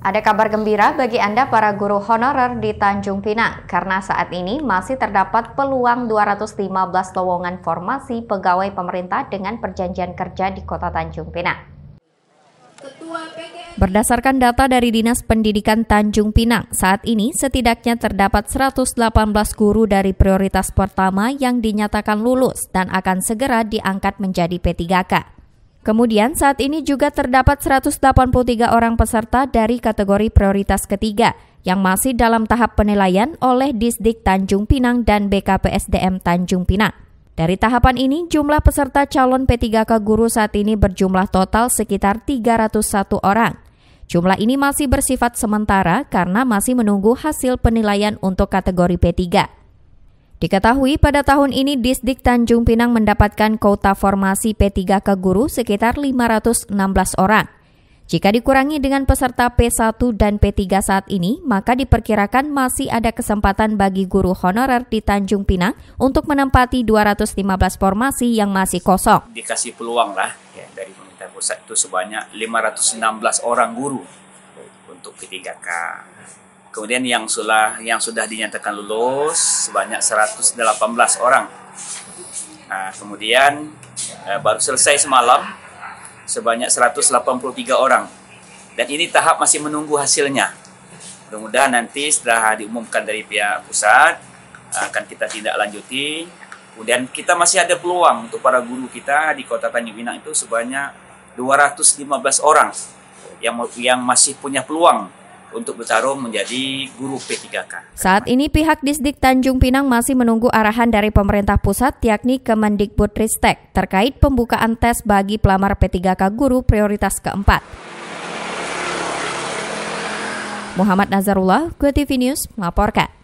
Ada kabar gembira bagi Anda para guru honorer di Tanjung Pinang karena saat ini masih terdapat peluang 215 lowongan formasi pegawai pemerintah dengan perjanjian kerja di Kota Tanjung Pinang. Berdasarkan data dari Dinas Pendidikan Tanjung Pinang, saat ini setidaknya terdapat 118 guru dari prioritas pertama yang dinyatakan lulus dan akan segera diangkat menjadi P3K. Kemudian saat ini juga terdapat 183 orang peserta dari kategori prioritas ketiga yang masih dalam tahap penilaian oleh Disdik Tanjung Pinang dan BKPSDM Tanjung Pinang. Dari tahapan ini, jumlah peserta calon P3K guru saat ini berjumlah total sekitar 301 orang. Jumlah ini masih bersifat sementara karena masih menunggu hasil penilaian untuk kategori P3. Diketahui pada tahun ini Disdik Tanjung Pinang mendapatkan kuota formasi P3 ke guru sekitar 516 orang. Jika dikurangi dengan peserta P1 dan P3 saat ini, maka diperkirakan masih ada kesempatan bagi guru honorer di Tanjung Pinang untuk menempati 215 formasi yang masih kosong. Dikasih peluang lah ya, dari pemerintah pusat itu sebanyak 516 orang guru untuk P3K. Kemudian yang sudah yang sudah dinyatakan lulus sebanyak 118 orang. Nah, kemudian eh, baru selesai semalam sebanyak 183 orang. Dan ini tahap masih menunggu hasilnya. Mudah-mudahan nanti setelah diumumkan dari pihak pusat akan kita tindak lanjuti. Kemudian kita masih ada peluang untuk para guru kita di Kota Tanjung Pinang itu sebanyak 215 orang yang yang masih punya peluang untuk bertarung menjadi guru P3K. Saat ini pihak Disdik Tanjung Pinang masih menunggu arahan dari pemerintah pusat yakni Kemendikbudristek terkait pembukaan tes bagi pelamar P3K guru prioritas keempat. Muhammad Nazarullah, GoTV News melaporkan.